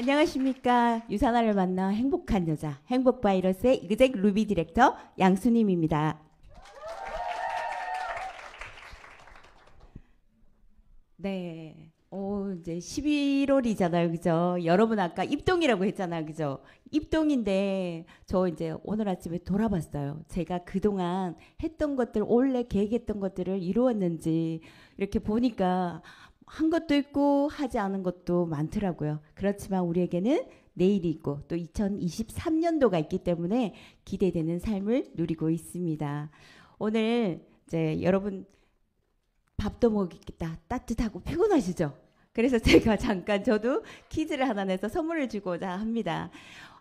안녕하십니까. 유산화를 만나 행복한 여자, 행복바이러스의 이그잭 루비 디렉터 양수님입니다. 네. 오, 어, 이제 11월이잖아요. 그죠? 여러분 아까 입동이라고 했잖아요. 그죠? 입동인데 저 이제 오늘 아침에 돌아봤어요. 제가 그동안 했던 것들, 원래 계획했던 것들을 이루었는지 이렇게 보니까 한 것도 있고 하지 않은 것도 많더라고요. 그렇지만 우리에게는 내일이 있고 또 2023년도가 있기 때문에 기대되는 삶을 누리고 있습니다. 오늘 이제 여러분 밥도 먹겠다 따뜻하고 피곤하시죠? 그래서 제가 잠깐 저도 퀴즈를 하나 내서 선물을 주고자 합니다.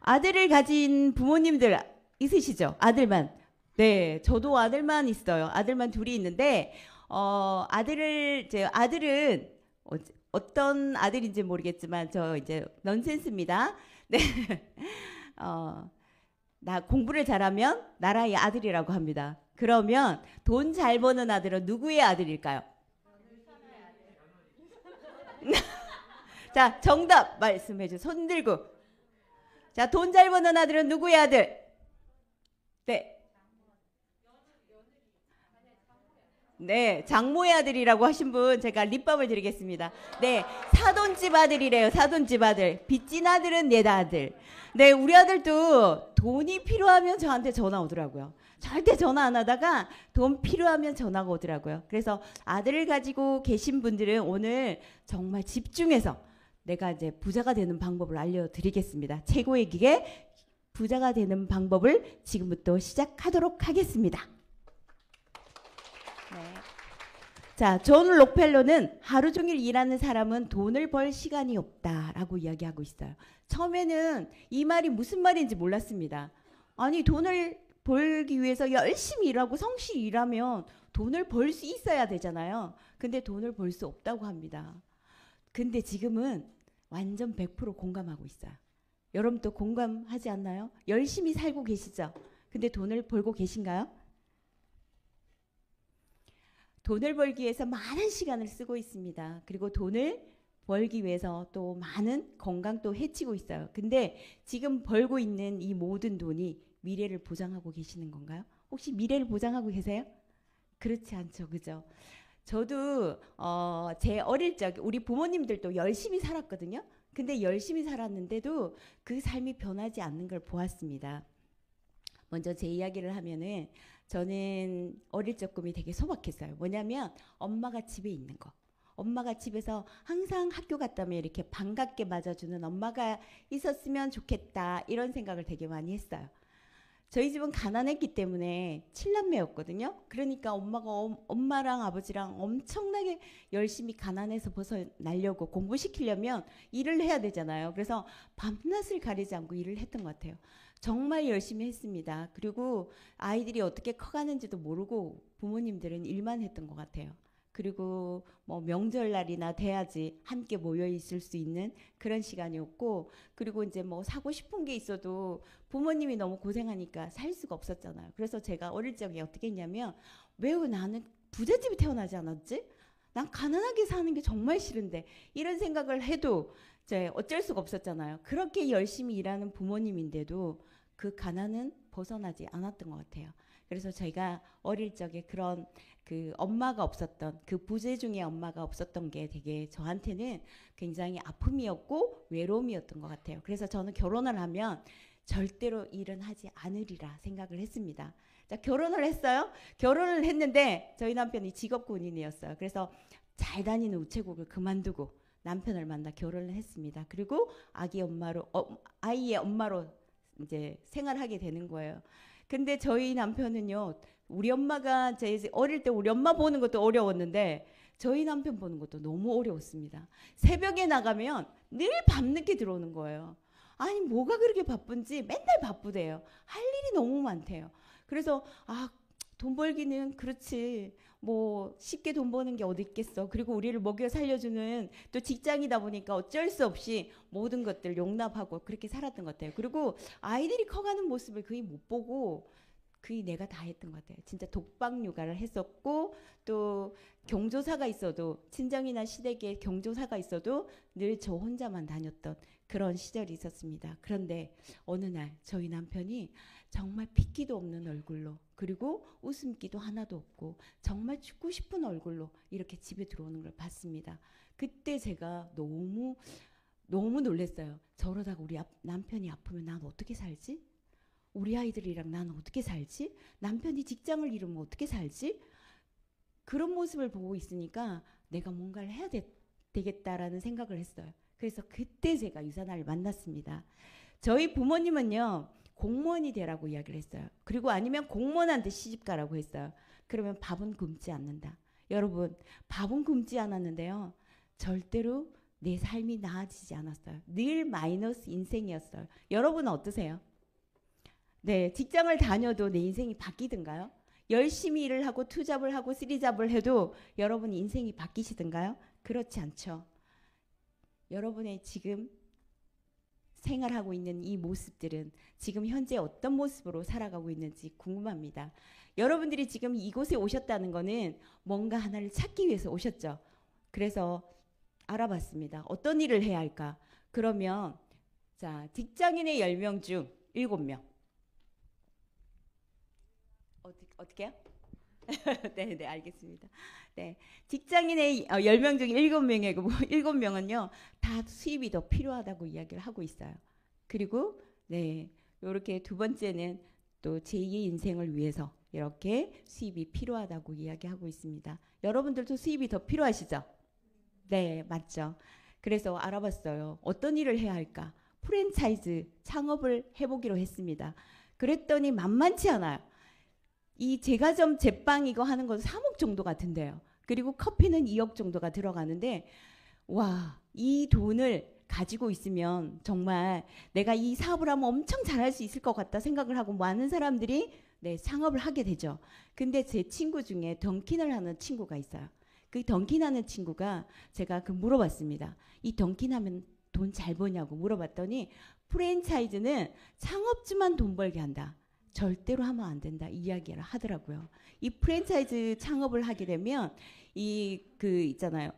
아들을 가진 부모님들 있으시죠? 아들만. 네, 저도 아들만 있어요. 아들만 둘이 있는데 어, 아들을, 제 아들은 어떤 아들인지 모르겠지만 저 이제 넌센스입니다. 네. 어, 나 공부를 잘하면 나라의 아들이라고 합니다. 그러면 돈 잘 버는 아들은 누구의 아들일까요? 자, 정답 말씀해 주세요. 손 들고. 자, 돈 잘 버는 아들은 누구의 아들? 네. 네, 장모의 아들이라고 하신 분 제가 립밤을 드리겠습니다. 네, 사돈집 아들이래요. 사돈집 아들. 빚진 아들은 내다 아들. 네, 우리 아들도 돈이 필요하면 저한테 전화 오더라고요. 절대 전화 안 하다가 돈 필요하면 전화가 오더라고요. 그래서 아들을 가지고 계신 분들은 오늘 정말 집중해서 내가 이제 부자가 되는 방법을 알려드리겠습니다. 최고의 기계 부자가 되는 방법을 지금부터 시작하도록 하겠습니다. 자, 존 록펠러는 하루 종일 일하는 사람은 돈을 벌 시간이 없다라고 이야기하고 있어요. 처음에는 이 말이 무슨 말인지 몰랐습니다. 아니, 돈을 벌기 위해서 열심히 일하고 성실히 일하면 돈을 벌 수 있어야 되잖아요. 근데 돈을 벌 수 없다고 합니다. 근데 지금은 완전 100% 공감하고 있어요. 여러분도 공감하지 않나요? 열심히 살고 계시죠? 근데 돈을 벌고 계신가요? 돈을 벌기 위해서 많은 시간을 쓰고 있습니다. 그리고 돈을 벌기 위해서 또 많은 건강 도 해치고 있어요. 근데 지금 벌고 있는 이 모든 돈이 미래를 보장하고 계시는 건가요? 혹시 미래를 보장하고 계세요? 그렇지 않죠. 그죠? 저도 어, 제 어릴 적 우리 부모님들도 열심히 살았거든요. 근데 열심히 살았는데도 그 삶이 변하지 않는 걸 보았습니다. 먼저 제 이야기를 하면은 저는 어릴 적 꿈이 되게 소박했어요. 뭐냐면 엄마가 집에 있는 거. 엄마가 집에서 항상 학교 갔다면 이렇게 반갑게 맞아주는 엄마가 있었으면 좋겠다 이런 생각을 되게 많이 했어요. 저희 집은 가난했기 때문에 7남매였거든요. 그러니까 엄마가 어, 엄마랑 아버지랑 엄청나게 열심히 가난해서 벗어나려고 공부시키려면 일을 해야 되잖아요. 그래서 밤낮을 가리지 않고 일을 했던 것 같아요. 정말 열심히 했습니다. 그리고 아이들이 어떻게 커가는지도 모르고 부모님들은 일만 했던 것 같아요. 그리고 뭐 명절날이나 돼야지 함께 모여 있을 수 있는 그런 시간이었고 그리고 이제 뭐 사고 싶은 게 있어도 부모님이 너무 고생하니까 살 수가 없었잖아요. 그래서 제가 어릴 적에 어떻게 했냐면 왜 나는 부잣집이 태어나지 않았지? 난 가난하게 사는 게 정말 싫은데 이런 생각을 해도 이제 어쩔 수가 없었잖아요. 그렇게 열심히 일하는 부모님인데도 그 가난은 벗어나지 않았던 것 같아요. 그래서 저희가 어릴 적에 그런 그 엄마가 없었던 그 부재 중에 엄마가 없었던 게 되게 저한테는 굉장히 아픔이었고 외로움이었던 것 같아요. 그래서 저는 결혼을 하면 절대로 일은 하지 않으리라 생각을 했습니다. 자, 결혼을 했어요. 결혼을 했는데 저희 남편이 직업 군인이었어요. 그래서 잘 다니는 우체국을 그만두고 남편을 만나 결혼을 했습니다. 그리고 아기 엄마로 어, 아이의 엄마로 이제 생활하게 되는 거예요. 근데 저희 남편은요, 우리 엄마가 제 어릴 때 우리 엄마 보는 것도 어려웠는데 저희 남편 보는 것도 너무 어려웠습니다. 새벽에 나가면 늘 밤늦게 들어오는 거예요. 아니 뭐가 그렇게 바쁜지 맨날 바쁘대요. 할 일이 너무 많대요. 그래서 아돈 벌기는 그렇지 뭐 쉽게 돈 버는 게 어디 있겠어. 그리고 우리를 먹여 살려주는 또 직장이다 보니까 어쩔 수 없이 모든 것들 용납하고 그렇게 살았던 것 같아요. 그리고 아이들이 커가는 모습을 거의 못 보고 그게 내가 다 했던 것 같아요. 진짜 독방 육아를 했었고 또 경조사가 있어도 친정이나 시댁에 경조사가 있어도 늘 저 혼자만 다녔던 그런 시절이 있었습니다. 그런데 어느 날 저희 남편이 정말 핏기도 없는 얼굴로 그리고 웃음기도 하나도 없고 정말 죽고 싶은 얼굴로 이렇게 집에 들어오는 걸 봤습니다. 그때 제가 너무 너무 놀랐어요. 저러다가 우리 남편이 아프면 난 어떻게 살지? 우리 아이들이랑 난 어떻게 살지? 남편이 직장을 잃으면 어떻게 살지? 그런 모습을 보고 있으니까 내가 뭔가를 해야 되, 겠다라는 생각을 했어요. 그래서 그때 제가 유산아를 만났습니다. 저희 부모님은요, 공무원이 되라고 이야기를 했어요. 그리고 아니면 공무원한테 시집 가라고 했어요. 그러면 밥은 굶지 않는다. 여러분, 밥은 굶지 않았는데요. 절대로 내 삶이 나아지지 않았어요. 늘 마이너스 인생이었어요. 여러분은 어떠세요? 네, 직장을 다녀도 내 인생이 바뀌든가요? 열심히 일을 하고 투잡을 하고 쓰리잡을 해도 여러분 인생이 바뀌시든가요? 그렇지 않죠. 여러분의 지금 생활하고 있는 이 모습들은 지금 현재 어떤 모습으로 살아가고 있는지 궁금합니다. 여러분들이 지금 이곳에 오셨다는 거는 뭔가 하나를 찾기 위해서 오셨죠. 그래서 알아봤습니다. 어떤 일을 해야 할까? 그러면 자, 직장인의 10명 중 7명. 어, 어떻게, 어떻게 요 네, 네, 알겠습니다. 네. 직장인의 10명 중 7명이고 7명은요. 다 수입이 더 필요하다고 이야기를 하고 있어요. 그리고 네. 요렇게 두 번째는 또 제2의 인생을 위해서 이렇게 수입이 필요하다고 이야기하고 있습니다. 여러분들도 수입이 더 필요하시죠? 네, 맞죠. 그래서 알아봤어요. 어떤 일을 해야 할까? 프랜차이즈 창업을 해보기로 했습니다. 그랬더니 만만치 않아요. 이제과점 제빵 이거 하는 건 3억 정도 같은데요. 그리고 커피는 2억 정도가 들어가는데 와, 이 돈을 가지고 있으면 정말 내가 이 사업을 하면 엄청 잘할 수 있을 것 같다 생각을 하고 많은 사람들이 네, 창업을 하게 되죠. 근데 제 친구 중에 던킨을 하는 친구가 있어요. 그 던킨 하는 친구가 제가 그 물어봤습니다. 이 던킨 하면 돈 잘 버냐고 물어봤더니 프랜차이즈는 창업주만 돈 벌게 한다. 절대로 하면 안 된다 이야기를 하더라고요. 이 프랜차이즈 창업을 하게 되면 이 그 있잖아요.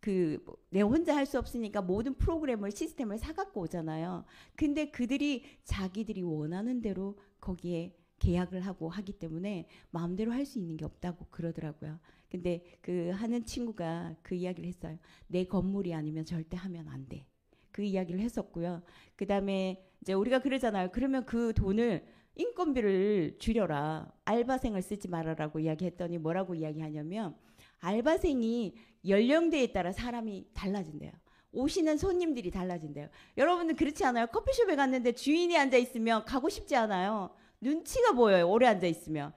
그내 뭐 혼자 할 수 없으니까 모든 프로그램을 시스템을 사갖고 오잖아요. 근데 그들이 자기들이 원하는 대로 거기에 계약을 하고 하기 때문에 마음대로 할 수 있는 게 없다고 그러더라고요. 근데 그 하는 친구가 그 이야기를 했어요. 내 건물이 아니면 절대 하면 안 돼. 그 이야기를 했었고요. 그 다음에 이제 우리가 그러잖아요. 그러면 그 돈을 인건비를 줄여라. 알바생을 쓰지 말아라고 이야기했더니 뭐라고 이야기하냐면 알바생이 연령대에 따라 사람이 달라진대요. 오시는 손님들이 달라진대요. 여러분은 그렇지 않아요? 커피숍에 갔는데 주인이 앉아 있으면 가고 싶지 않아요. 눈치가 보여요. 오래 앉아 있으면.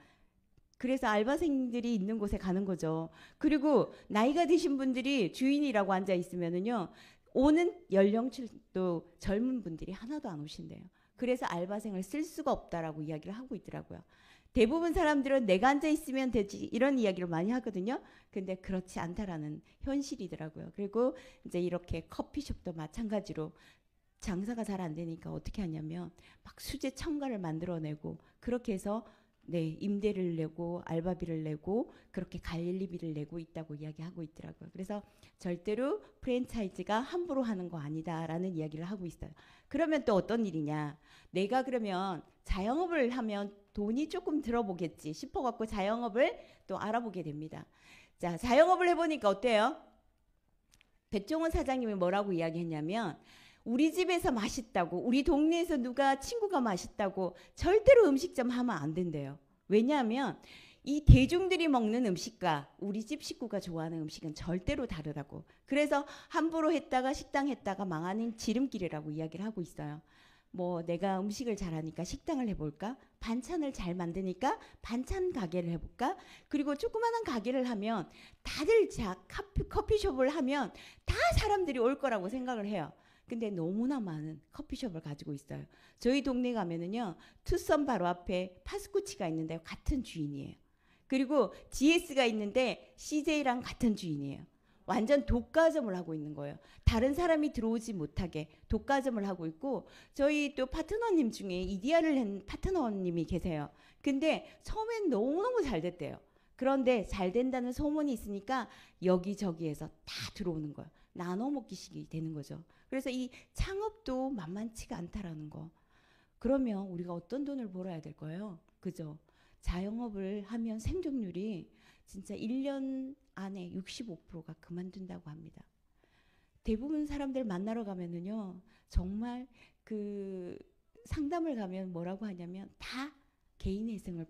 그래서 알바생들이 있는 곳에 가는 거죠. 그리고 나이가 드신 분들이 주인이라고 앉아 있으면은요. 오는 연령층도 젊은 분들이 하나도 안 오신대요. 그래서 알바생을 쓸 수가 없다라고 이야기를 하고 있더라고요. 대부분 사람들은 내가 앉아 있으면 되지 이런 이야기를 많이 하거든요. 근데 그렇지 않다라는 현실이더라고요. 그리고 이제 이렇게 커피숍도 마찬가지로 장사가 잘 안 되니까 어떻게 하냐면 막 수제 첨가를 만들어내고 그렇게 해서 네, 임대를 내고 알바비를 내고 그렇게 관리비를 내고 있다고 이야기하고 있더라고요. 그래서 절대로 프랜차이즈가 함부로 하는 거 아니다라는 이야기를 하고 있어요. 그러면 또 어떤 일이냐? 내가 그러면 자영업을 하면 돈이 조금 들어보겠지 싶어 갖고 자영업을 또 알아보게 됩니다. 자, 자영업을 해 보니까 어때요? 백종원 사장님이 뭐라고 이야기했냐면 우리 집에서 맛있다고 우리 동네에서 누가 친구가 맛있다고 절대로 음식점 하면 안 된대요. 왜냐하면 이 대중들이 먹는 음식과 우리 집 식구가 좋아하는 음식은 절대로 다르다고. 그래서 함부로 했다가 식당 했다가 망하는 지름길이라고 이야기를 하고 있어요. 뭐 내가 음식을 잘하니까 식당을 해볼까? 반찬을 잘 만드니까 반찬 가게를 해볼까? 그리고 조그마한 가게를 하면 다들 자 커피, 커피숍을 하면 다 사람들이 올 거라고 생각을 해요. 근데 너무나 많은 커피숍을 가지고 있어요. 저희 동네 가면은요, 투썸 바로 앞에 파스쿠치가 있는데 같은 주인이에요. 그리고 GS가 있는데 CJ랑 같은 주인이에요. 완전 독과점을 하고 있는 거예요. 다른 사람이 들어오지 못하게 독과점을 하고 있고 저희 또 파트너님 중에 이디아를 한 파트너님이 계세요. 근데 처음엔 너무너무 잘 됐대요. 그런데 잘 된다는 소문이 있으니까 여기저기에서 다 들어오는 거예요. 나눠 먹기식이 되는 거죠. 그래서 이 창업도 만만치가 않다라는 거. 그러면 우리가 어떤 돈을 벌어야 될거요 그죠? 자영업을 하면 생존율이 진짜 1년 안에 65%가 그만둔다고 합니다. 대부분 사람들 만나러 가면은요, 정말 그 상담을 가면 뭐라고 하냐면 다 개인 회생을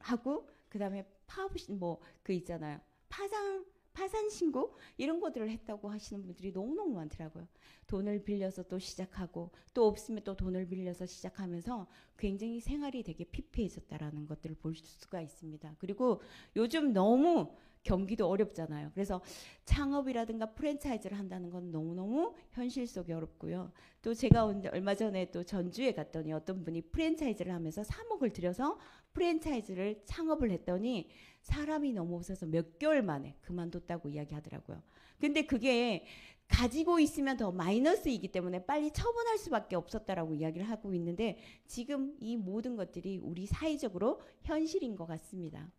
하고, 그 다음에 파업, 뭐, 그 있잖아요. 파장 파산 신고 이런 것들을 했다고 하시는 분들이 너무너무 많더라고요. 돈을 빌려서 또 시작하고 또 없으면 또 돈을 빌려서 시작하면서 굉장히 생활이 되게 피폐해졌다라는 것들을 볼 수가 있습니다. 그리고 요즘 너무 경기도 어렵잖아요. 그래서 창업이라든가 프랜차이즈를 한다는 건 너무너무 현실 속에 어렵고요. 또 제가 얼마 전에 또 전주에 갔더니 어떤 분이 프랜차이즈를 하면서 3억을 들여서 프랜차이즈를 창업을 했더니 사람이 너무 없어서 몇 개월 만에 그만뒀다고 이야기하더라고요. 근데 그게 가지고 있으면 더 마이너스이기 때문에 빨리 처분할 수밖에 없었다라고 이야기를 하고 있는데 지금 이 모든 것들이 우리 사회적으로 현실인 것 같습니다.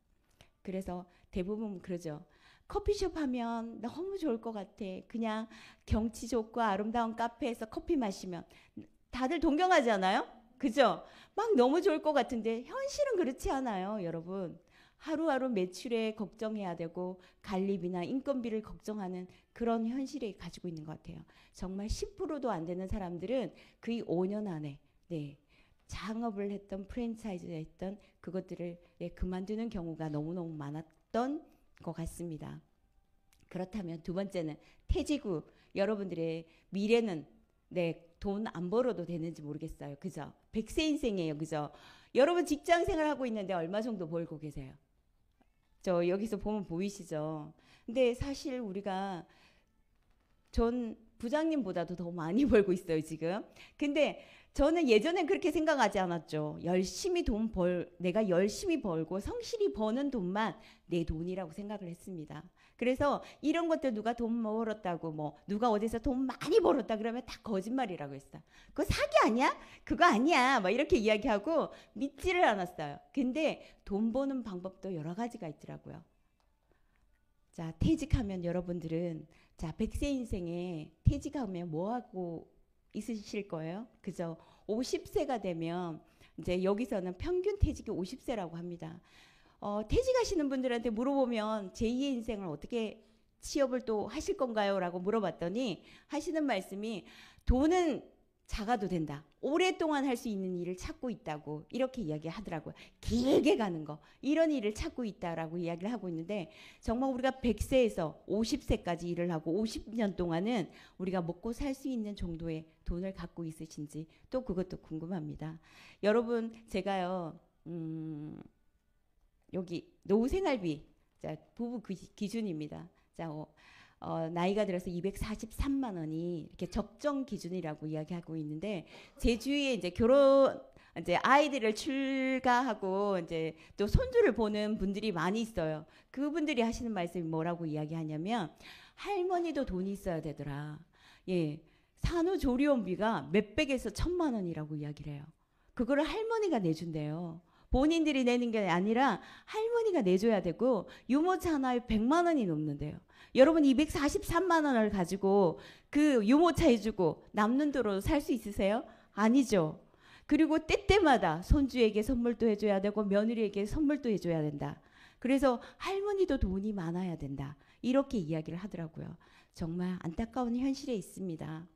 그래서 대부분 그러죠. 커피숍 하면 너무 좋을 것 같아. 그냥 경치 좋고 아름다운 카페에서 커피 마시면 다들 동경하지 않아요? 그죠? 막 너무 좋을 것 같은데 현실은 그렇지 않아요, 여러분. 하루하루 매출에 걱정해야 되고 관리비나 인건비를 걱정하는 그런 현실을 가지고 있는 것 같아요. 정말 10%도 안 되는 사람들은 그의 5년 안에 네. 창업을 했던 프랜차이즈를 했던 그것들을 네, 그만두는 경우가 너무너무 많았던 것 같습니다. 그렇다면 두 번째는 퇴직 후 여러분들의 미래는 네, 돈 안 벌어도 되는지 모르겠어요. 그죠? 백세 인생이에요. 그죠? 여러분 직장 생활하고 있는데 얼마 정도 벌고 계세요? 저 여기서 보면 보이시죠? 근데 사실 우리가 전 부장님보다도 더 많이 벌고 있어요, 지금. 근데 저는 예전엔 그렇게 생각하지 않았죠. 열심히 돈 벌, 내가 열심히 벌고 성실히 버는 돈만 내 돈이라고 생각을 했습니다. 그래서 이런 것들 누가 돈 벌었다고 뭐 누가 어디서 돈 많이 벌었다 그러면 다 거짓말이라고 했어. 그거 사기 아니야? 그거 아니야. 막 이렇게 이야기하고 믿지를 않았어요. 근데 돈 버는 방법도 여러 가지가 있더라고요. 자, 퇴직하면 여러분들은 자, 100세 인생에 퇴직하면 뭐 하고 있으실 거예요? 그죠? 50세가 되면 이제 여기서는 평균 퇴직이 50세라고 합니다. 어, 퇴직하시는 분들한테 물어보면 제2의 인생을 어떻게 취업을 또 하실 건가요? 라고 물어봤더니 하시는 말씀이 돈은 작아도 된다. 오랫동안 할 수 있는 일을 찾고 있다고 이렇게 이야기하더라고요. 길게 가는 거 이런 일을 찾고 있다라고 이야기를 하고 있는데 정말 우리가 100세에서 50세까지 일을 하고 50년 동안은 우리가 먹고 살 수 있는 정도의 돈을 갖고 있으신지 또 그것도 궁금합니다. 여러분 제가요. 음 여기 노후 생활비 자 부부 기준입니다. 자 어, 어, 나이가 들어서 243만 원이 이렇게 적정 기준이라고 이야기하고 있는데 제 주위에 이제 결혼 이제 아이들을 출가하고 이제 또 손주를 보는 분들이 많이 있어요. 그분들이 하시는 말씀이 뭐라고 이야기하냐면 할머니도 돈이 있어야 되더라. 예. 산후조리원비가 몇백에서 천만 원이라고 이야기를 해요. 그거를 할머니가 내준대요. 본인들이 내는 게 아니라 할머니가 내줘야 되고 유모차 하나에 100만 원이 넘는데요. 여러분 243만 원을 가지고 그 유모차 해주고 남는 돈으로 살 수 있으세요? 아니죠. 그리고 때때마다 손주에게 선물도 해줘야 되고 며느리에게 선물도 해줘야 된다. 그래서 할머니도 돈이 많아야 된다. 이렇게 이야기를 하더라고요. 정말 안타까운 현실에 있습니다.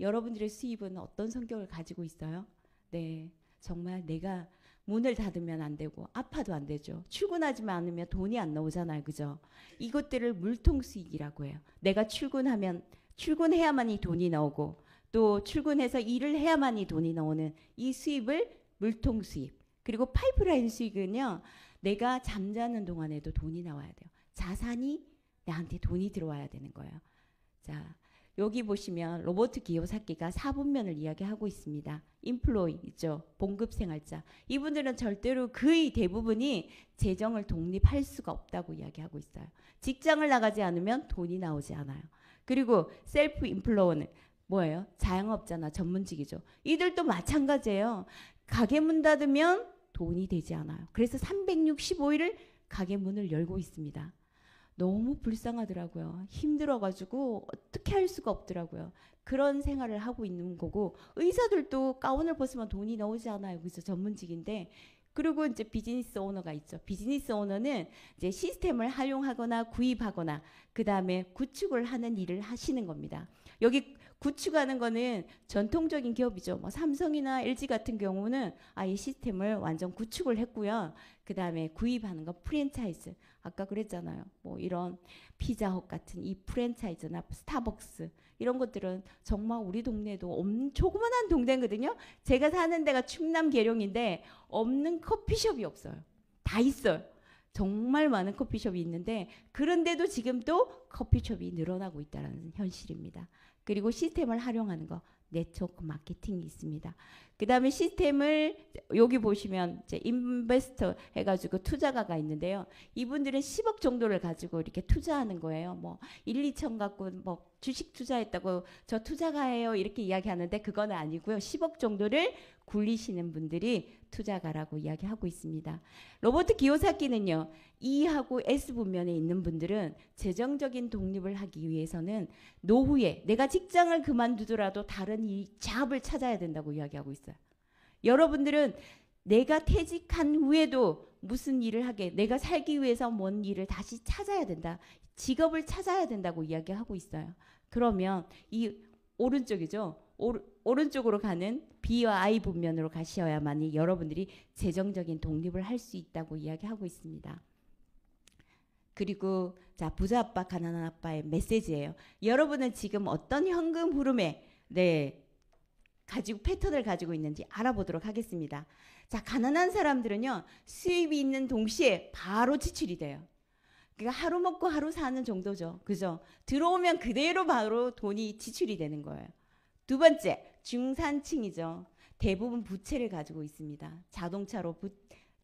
여러분들의 수입은 어떤 성격을 가지고 있어요? 네. 정말 내가 문을 닫으면 안 되고 아파도 안 되죠. 출근하지 않으면 돈이 안 나오잖아요. 그죠? 이것들을 물통 수익이라고 해요. 내가 출근하면 출근해야만 이 돈이 나오고 또 출근해서 일을 해야만 이 돈이 나오는 이 수입을 물통 수입. 그리고 파이프라인 수익은요. 내가 잠자는 동안에도 돈이 나와야 돼요. 자산이 나한테 돈이 들어와야 되는 거예요. 자, 여기 보시면 로버트 기요사키가 4분면을 이야기하고 있습니다. 인플로이 있죠. 봉급 생활자. 이분들은 절대로 그의 대부분이 재정을 독립할 수가 없다고 이야기하고 있어요. 직장을 나가지 않으면 돈이 나오지 않아요. 그리고 셀프 인플로어는 뭐예요? 자영업자나 전문직이죠. 이들도 마찬가지예요. 가게 문 닫으면 돈이 되지 않아요. 그래서 365일을 가게 문을 열고 있습니다. 너무 불쌍하더라고요. 힘들어가지고 어떻게 할 수가 없더라고요. 그런 생활을 하고 있는 거고 의사들도 가운을 벗으면 돈이 나오지 않아요. 그래서 전문직인데 그리고 이제 비즈니스 오너가 있죠. 비즈니스 오너는 이제 시스템을 활용하거나 구입하거나 그 다음에 구축을 하는 일을 하시는 겁니다. 여기 구축하는 거는 전통적인 기업이죠. 뭐 삼성이나 LG 같은 경우는 아예 시스템을 완전 구축을 했고요. 그 다음에 구입하는 거 프랜차이즈. 아까 그랬잖아요. 뭐 이런 피자헛 같은 이 프랜차이즈나 스타벅스 이런 것들은 정말 우리 동네에도 없는 조그만한 동네거든요. 제가 사는 데가 충남 계룡인데 없는 커피숍이 없어요. 다 있어요. 정말 많은 커피숍이 있는데 그런데도 지금 도 커피숍이 늘어나고 있다는 현실입니다. 그리고 시스템을 활용하는 거 네트워크 마케팅이 있습니다. 그 다음에 시스템을 여기 보시면 이제 인베스터 해가지고 투자가가 있는데요. 이분들은 10억 정도를 가지고 이렇게 투자하는 거예요. 뭐 1, 2천 갖고 뭐 주식 투자했다고 저 투자가예요 이렇게 이야기하는데 그건 아니고요. 10억 정도를 굴리시는 분들이 투자가라고 이야기하고 있습니다. 로버트 기요사키는요. E하고 S 분면에 있는 분들은 재정적인 독립을 하기 위해서는 노후에 내가 직장을 그만두더라도 다른 이 잡을 찾아야 된다고 이야기하고 있어요. 여러분들은 내가 퇴직한 후에도 무슨 일을 하게 내가 살기 위해서 뭔 일을 다시 찾아야 된다. 직업을 찾아야 된다고 이야기하고 있어요. 그러면 이 오른쪽이죠. 오른 오른쪽으로 가는 B와 I 본면으로 가셔야만이 여러분들이 재정적인 독립을 할 수 있다고 이야기하고 있습니다. 그리고 자 부자 아빠 가난한 아빠의 메시지예요. 여러분은 지금 어떤 현금 흐름에 네 가지고 패턴을 가지고 있는지 알아보도록 하겠습니다. 자 가난한 사람들은요 수입이 있는 동시에 바로 지출이 돼요. 그러니까 하루 먹고 하루 사는 정도죠. 그죠? 들어오면 그대로 바로 돈이 지출이 되는 거예요. 두 번째, 중산층이죠. 대부분 부채를 가지고 있습니다. 자동차로 부,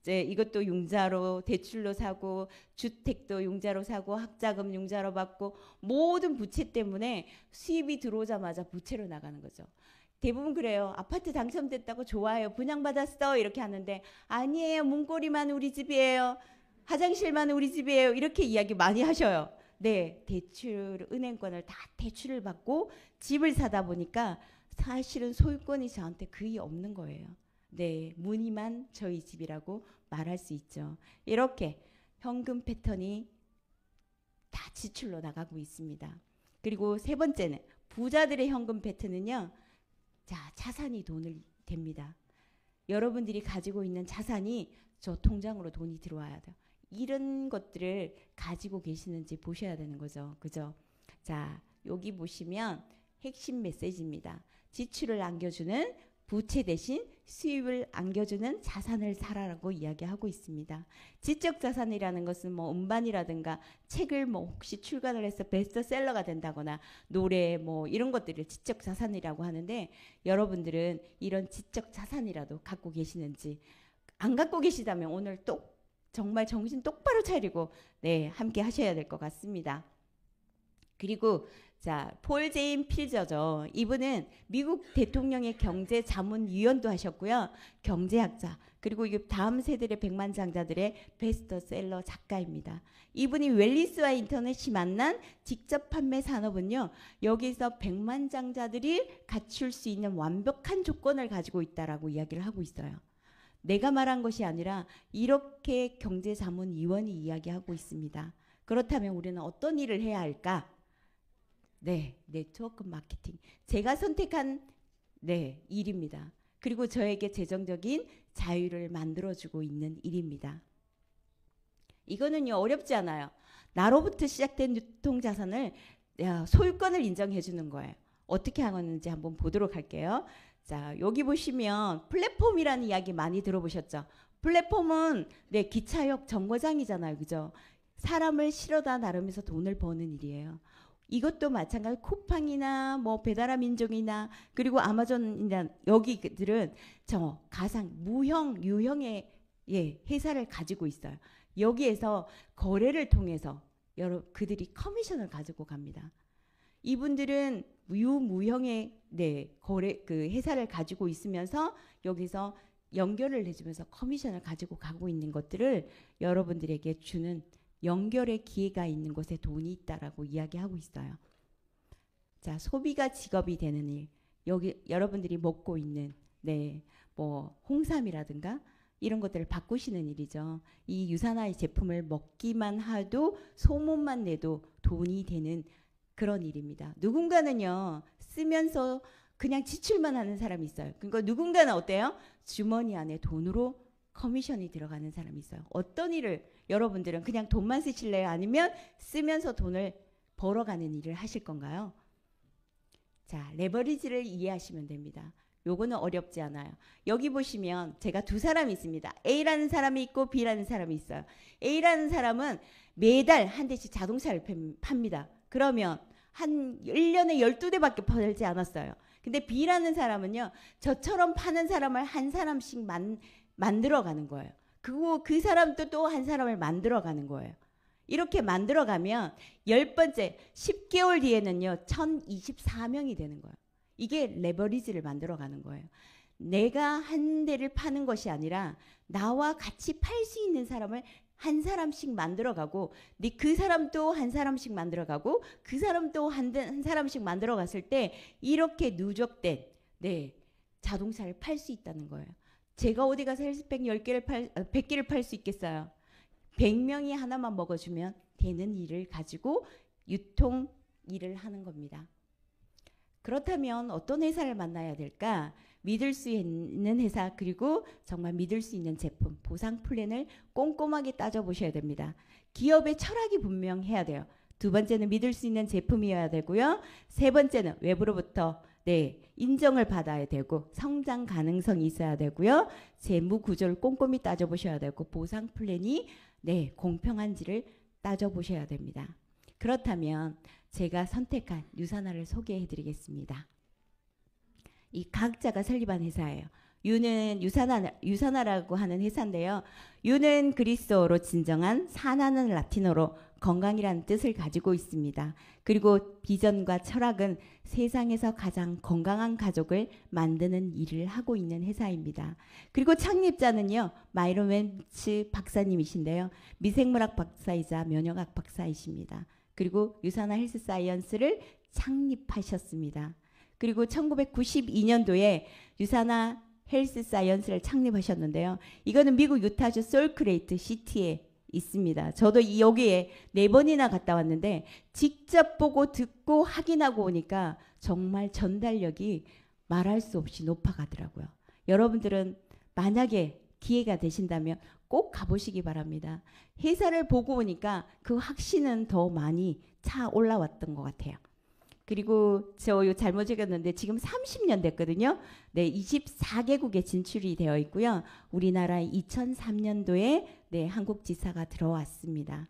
이제 이것도 융자로 대출로 사고 주택도 융자로 사고 학자금 융자로 받고 모든 부채 때문에 수입이 들어오자마자 부채로 나가는 거죠. 대부분 그래요. 아파트 당첨됐다고 좋아요. 분양받았어. 이렇게 하는데 아니에요. 문고리만 우리 집이에요. 화장실만 우리 집이에요. 이렇게 이야기 많이 하셔요. 네. 대출 은행권을 다 대출을 받고 집을 사다 보니까 사실은 소유권이 저한테 거의 없는 거예요. 네, 무늬만 저희 집이라고 말할 수 있죠. 이렇게 현금 패턴이 다 지출로 나가고 있습니다. 그리고 세 번째는 부자들의 현금 패턴은요. 자, 자산이 돈을 됩니다. 여러분들이 가지고 있는 자산이 저 통장으로 돈이 들어와야 돼요. 이런 것들을 가지고 계시는지 보셔야 되는 거죠. 그죠? 자, 여기 보시면 핵심 메시지입니다. 지출을 안겨주는 부채 대신 수입을 안겨주는 자산을 사라라고 이야기하고 있습니다. 지적 자산이라는 것은 뭐 음반이라든가 책을 뭐 혹시 출간을 해서 베스트셀러가 된다거나 노래 뭐 이런 것들을 지적 자산이라고 하는데 여러분들은 이런 지적 자산이라도 갖고 계시는지 안 갖고 계시다면 오늘 똑 정말 정신 똑바로 차리고 네 함께 하셔야 될 것 같습니다. 그리고 자, 폴 제인 필저죠. 이분은 미국 대통령의 경제 자문 위원도 하셨고요. 경제학자, 그리고 이 다음 세대의 백만장자들의 베스트셀러 작가입니다. 이분이 웰리스와 인터넷이 만난 직접 판매 산업은요. 여기서 백만장자들이 갖출 수 있는 완벽한 조건을 가지고 있다라고 이야기를 하고 있어요. 내가 말한 것이 아니라 이렇게 경제 자문 위원이 이야기하고 있습니다. 그렇다면 우리는 어떤 일을 해야 할까? 네, 네트워크 마케팅. 제가 선택한 네, 일입니다. 그리고 저에게 재정적인 자유를 만들어주고 있는 일입니다. 이거는요, 어렵지 않아요. 나로부터 시작된 유통자산을 소유권을 인정해주는 거예요. 어떻게 하는지 한번 보도록 할게요. 자, 여기 보시면 플랫폼이라는 이야기 많이 들어보셨죠? 플랫폼은 네, 기차역 정거장이잖아요. 그죠? 사람을 실어다 나름면서 돈을 버는 일이에요. 이것도 마찬가지 쿠팡이나 뭐 배달아 민족이나 그리고 아마존이나 여기들은 저 가상 무형 유형의 예, 회사를 가지고 있어요. 여기에서 거래를 통해서 여러 그들이 커미션을 가지고 갑니다. 이분들은 유무형의 네, 거래 그 회사를 가지고 있으면서 여기서 연결을 해주면서 커미션을 가지고 가고 있는 것들을 여러분들에게 주는 연결의 기회가 있는 곳에 돈이 있다라고 이야기하고 있어요. 자, 소비가 직업이 되는 일. 여기 여러분들이 먹고 있는 네, 뭐 홍삼이라든가 이런 것들을 바꾸시는 일이죠. 이 유산화의 제품을 먹기만 하도 소문만 내도 돈이 되는 그런 일입니다. 누군가는요, 쓰면서 그냥 지출만 하는 사람이 있어요. 그러니까 누군가는 어때요? 주머니 안에 돈으로 커미션이 들어가는 사람이 있어요. 어떤 일을 여러분들은 그냥 돈만 쓰실래요? 아니면 쓰면서 돈을 벌어가는 일을 하실 건가요? 자, 레버리지를 이해하시면 됩니다. 요거는 어렵지 않아요. 여기 보시면 제가 두 사람이 있습니다. A라는 사람이 있고 B라는 사람이 있어요. A라는 사람은 매달 한 대씩 자동차를 팝니다. 그러면 한 1년에 12대밖에 팔지 않았어요. 근데 B라는 사람은요. 저처럼 파는 사람을 한 사람씩 만 만들어가는 거예요. 그리고 그 사람도 또 한 사람을 만들어가는 거예요. 이렇게 만들어가면 열 번째 10개월 뒤에는요 1024명이 되는 거예요. 이게 레버리지를 만들어가는 거예요. 내가 한 대를 파는 것이 아니라 나와 같이 팔 수 있는 사람을 한 사람씩 만들어가고 네, 그 사람도 한 사람씩 만들어가고 그 사람도 한, 한 사람씩 만들어갔을 때 이렇게 누적된 네 자동차를 팔 수 있다는 거예요. 제가 어디 가서 헬스백 10개를 팔, 100개를 아, 팔수 있겠어요. 100명이 하나만 먹어주면 되는 일을 가지고 유통 일을 하는 겁니다. 그렇다면 어떤 회사를 만나야 될까? 믿을 수 있는 회사 그리고 정말 믿을 수 있는 제품 보상 플랜을 꼼꼼하게 따져보셔야 됩니다. 기업의 철학이 분명해야 돼요. 두 번째는 믿을 수 있는 제품이어야 되고요. 세 번째는 외부로부터 네 인정을 받아야 되고 성장 가능성이 있어야 되고요. 재무 구조를 꼼꼼히 따져보셔야 되고 보상 플랜이 네 공평한지를 따져보셔야 됩니다. 그렇다면 제가 선택한 유산화를 소개해드리겠습니다. 이 각자가 설립한 회사예요. 유는 유산하 유산화라고 하는 회사인데요. 유는 그리스어로 진정한 산하는 라틴어로 건강이라는 뜻을 가지고 있습니다. 그리고 비전과 철학은 세상에서 가장 건강한 가족을 만드는 일을 하고 있는 회사입니다. 그리고 창립자는요, 마이로맨츠 박사님이신데요. 미생물학 박사이자 면역학 박사이십니다. 그리고 유산화 헬스 사이언스를 창립하셨습니다. 그리고 1992년도에 유산화 헬스 사이언스를 창립하셨는데요. 이거는 미국 유타주 솔크레이트 시티에 있습니다. 저도 여기에 네 번이나 갔다 왔는데 직접 보고 듣고 확인하고 오니까 정말 전달력이 말할 수 없이 높아가더라고요. 여러분들은 만약에 기회가 되신다면 꼭 가보시기 바랍니다. 회사를 보고 오니까 그 확신은 더 많이 차 올라왔던 것 같아요. 그리고 저 잘못 적었는데 지금 30년 됐거든요. 네, 24개국에 진출이 되어 있고요. 우리나라 2003년도에 네, 한국 지사가 들어왔습니다.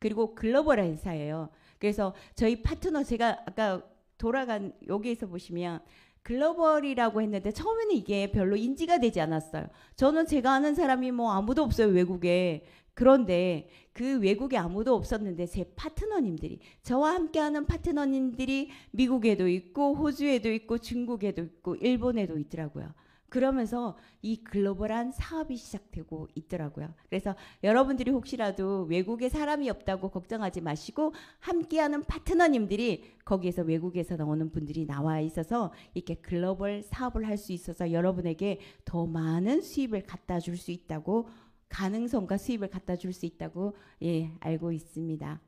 그리고 글로벌 회사예요. 그래서 저희 파트너 제가 아까 돌아간 여기에서 보시면 글로벌이라고 했는데 처음에는 이게 별로 인지가 되지 않았어요. 저는 제가 아는 사람이 뭐 아무도 없어요, 외국에. 그런데 그 외국에 아무도 없었는데 제 파트너님들이 저와 함께하는 파트너님들이 미국에도 있고 호주에도 있고 중국에도 있고 일본에도 있더라고요. 그러면서 이 글로벌한 사업이 시작되고 있더라고요. 그래서 여러분들이 혹시라도 외국에 사람이 없다고 걱정하지 마시고 함께하는 파트너님들이 거기에서 외국에서 나오는 분들이 나와 있어서 이렇게 글로벌 사업을 할 수 있어서 여러분에게 더 많은 수입을 갖다 줄 수 있다고 가능성과 수입을 갖다 줄 수 있다고 예, 알고 있습니다.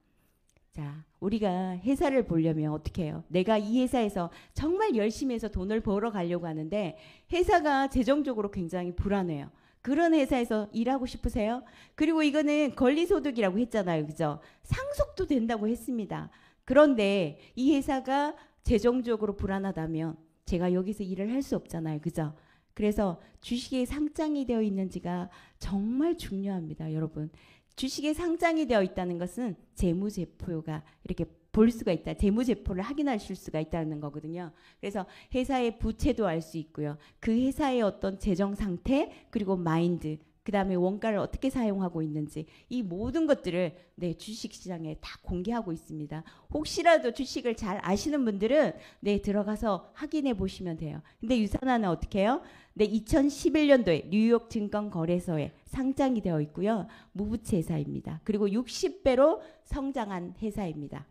자, 우리가 회사를 보려면 어떻게 해요? 내가 이 회사에서 정말 열심히 해서 돈을 벌어 가려고 하는데 회사가 재정적으로 굉장히 불안해요. 그런 회사에서 일하고 싶으세요? 그리고 이거는 권리소득이라고 했잖아요. 그죠? 상속도 된다고 했습니다. 그런데 이 회사가 재정적으로 불안하다면 제가 여기서 일을 할 수 없잖아요. 그죠? 그래서 주식의 상장이 되어 있는지가 정말 중요합니다, 여러분. 주식의 상장이 되어 있다는 것은 재무제표가 이렇게 볼 수가 있다. 재무제표를 확인하실 수가 있다는 거거든요. 그래서 회사의 부채도 알 수 있고요. 그 회사의 어떤 재정 상태 그리고 마인드 그 다음에 원가를 어떻게 사용하고 있는지 이 모든 것들을 네, 주식시장에 다 공개하고 있습니다. 혹시라도 주식을 잘 아시는 분들은 네, 들어가서 확인해 보시면 돼요. 근데 유산화는 어떻게 해요? 네, 2011년도에 뉴욕 증권거래소에 상장이 되어 있고요. 무부채 회사입니다. 그리고 60배로 성장한 회사입니다.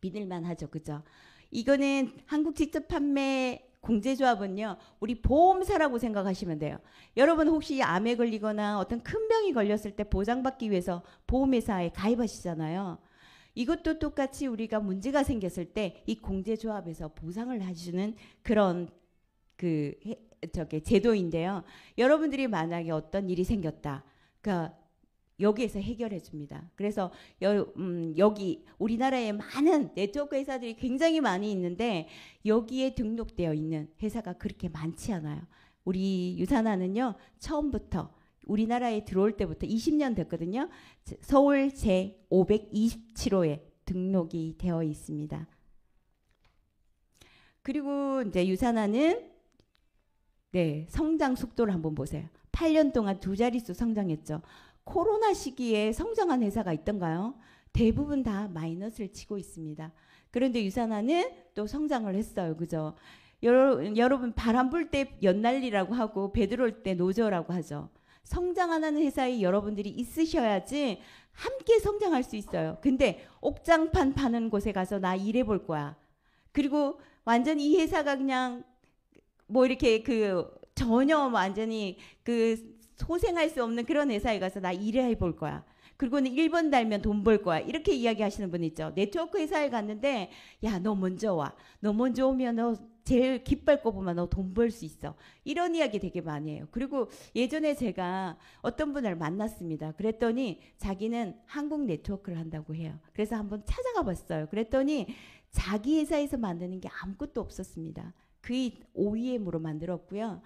믿을만 하죠. 그죠? 이거는 한국 직접 판매 공제조합은요, 우리 보험사라고 생각하시면 돼요. 여러분 혹시 암에 걸리거나 어떤 큰 병이 걸렸을 때 보장받기 위해서 보험회사에 가입하시잖아요. 이것도 똑같이 우리가 문제가 생겼을 때 이 공제조합에서 보상을 해주는 그런 그 저게 제도인데요. 여러분들이 만약에 어떤 일이 생겼다. 그러니까 여기에서 해결해 줍니다. 그래서 여, 음, 기 우리나라에 많은 네트워크 회사들이 굉장히 많이 있는데 여기에 등록되어 있는 회사가 그렇게 많지 않아요. 우리 유산화는요 처음부터 우리나라에 들어올 때부터 20년 됐거든요. 서울 제 527호에 등록이 되어 있습니다. 그리고 이제 유산화는 네 성장 속도를 한번 보세요. 8년 동안 두 자릿수 성장했죠. 코로나 시기에 성장한 회사가 있던가요? 대부분 다 마이너스를 치고 있습니다. 그런데 유산화는 또 성장을 했어요. 그죠? 여러, 분 바람 불 때 연날리라고 하고 베드로올 때 노조라고 하죠. 성장하는 회사에 여러분들이 있으셔야지 함께 성장할 수 있어요. 근데 옥장판 파는 곳에 가서 나 일해 볼 거야. 그리고 완전 이 회사가 그냥 뭐 이렇게 그 전혀 완전히 그 소생할 수 없는 그런 회사에 가서 나 일을 해볼 거야. 그리고는 1번 달면 돈 벌 거야. 이렇게 이야기하시는 분 있죠. 네트워크 회사에 갔는데 야 너 먼저 와. 너 먼저 오면 너 제일 깃발 꼽으면 너 돈 벌 수 있어. 이런 이야기 되게 많이 해요. 그리고 예전에 제가 어떤 분을 만났습니다. 그랬더니 자기는 한국 네트워크를 한다고 해요. 그래서 한번 찾아가 봤어요. 그랬더니 자기 회사에서 만드는 게 아무것도 없었습니다. 그의 OEM으로 만들었고요.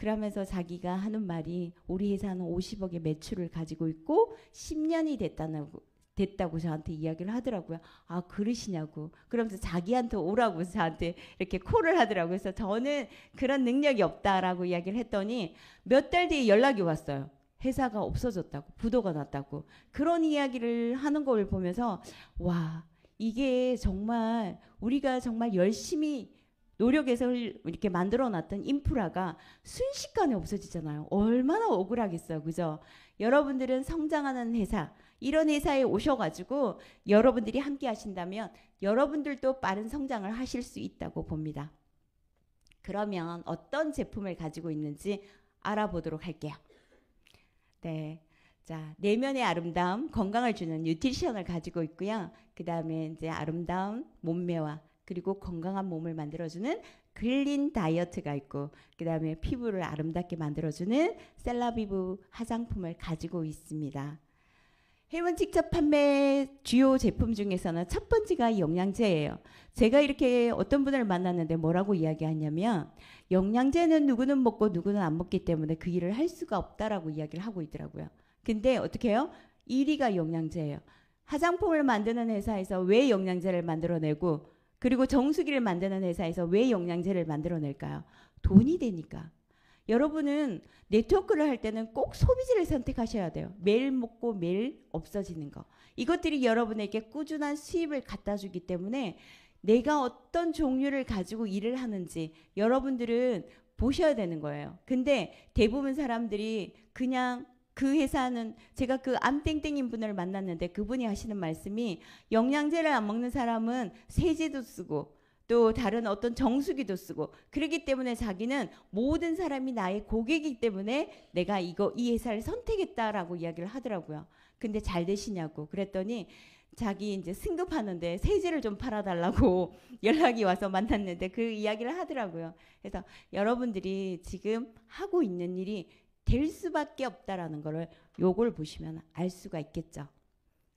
그러면서 자기가 하는 말이 우리 회사는 50억의 매출을 가지고 있고 10년이 됐다고 됐다고 저한테 이야기를 하더라고요. 아, 그러시냐고. 그러면서 자기한테 오라고 저한테 이렇게 콜을 하더라고요. 그래서 저는 그런 능력이 없다라고 이야기를 했더니 몇 달 뒤에 연락이 왔어요. 회사가 없어졌다고, 부도가 났다고. 그런 이야기를 하는 걸 보면서 와, 이게 정말 우리가 정말 열심히 노력해서 이렇게 만들어 놨던 인프라가 순식간에 없어지잖아요. 얼마나 억울하겠어요. 그죠? 여러분들은 성장하는 회사, 이런 회사에 오셔가지고 여러분들이 함께 하신다면 여러분들도 빠른 성장을 하실 수 있다고 봅니다. 그러면 어떤 제품을 가지고 있는지 알아보도록 할게요. 네. 자, 내면의 아름다움, 건강을 주는 뉴트리션을 가지고 있고요. 그 다음에 이제 아름다운 몸매와 그리고 건강한 몸을 만들어주는 글린 다이어트가 있고 그 다음에 피부를 아름답게 만들어주는 셀라비브 화장품을 가지고 있습니다. 해외 직접 판매 주요 제품 중에서는 첫 번째가 영양제예요. 제가 이렇게 어떤 분을 만났는데 뭐라고 이야기하냐면 영양제는 누구는 먹고 누구는 안 먹기 때문에 그 일을 할 수가 없다라고 이야기를 하고 있더라고요. 근데 어떻게 해요? 1위가 영양제예요. 화장품을 만드는 회사에서 왜 영양제를 만들어내고 그리고 정수기를 만드는 회사에서 왜 영양제를 만들어낼까요? 돈이 되니까. 여러분은 네트워크를 할 때는 꼭 소비지를 선택하셔야 돼요. 매일 먹고 매일 없어지는 거. 이것들이 여러분에게 꾸준한 수입을 갖다 주기 때문에 내가 어떤 종류를 가지고 일을 하는지 여러분들은 보셔야 되는 거예요. 근데 대부분 사람들이 그냥 그 회사는 제가 그 암땡땡인 분을 만났는데 그분이 하시는 말씀이 영양제를 안 먹는 사람은 세제도 쓰고 또 다른 어떤 정수기도 쓰고 그러기 때문에 자기는 모든 사람이 나의 고객이기 때문에 내가 이거 이 회사를 선택했다라고 이야기를 하더라고요. 근데 잘 되시냐고 그랬더니 자기 이제 승급하는데 세제를 좀 팔아달라고 연락이 와서 만났는데 그 이야기를 하더라고요. 그래서 여러분들이 지금 하고 있는 일이 될 수밖에 없다라는 것을 요걸 보시면 알 수가 있겠죠.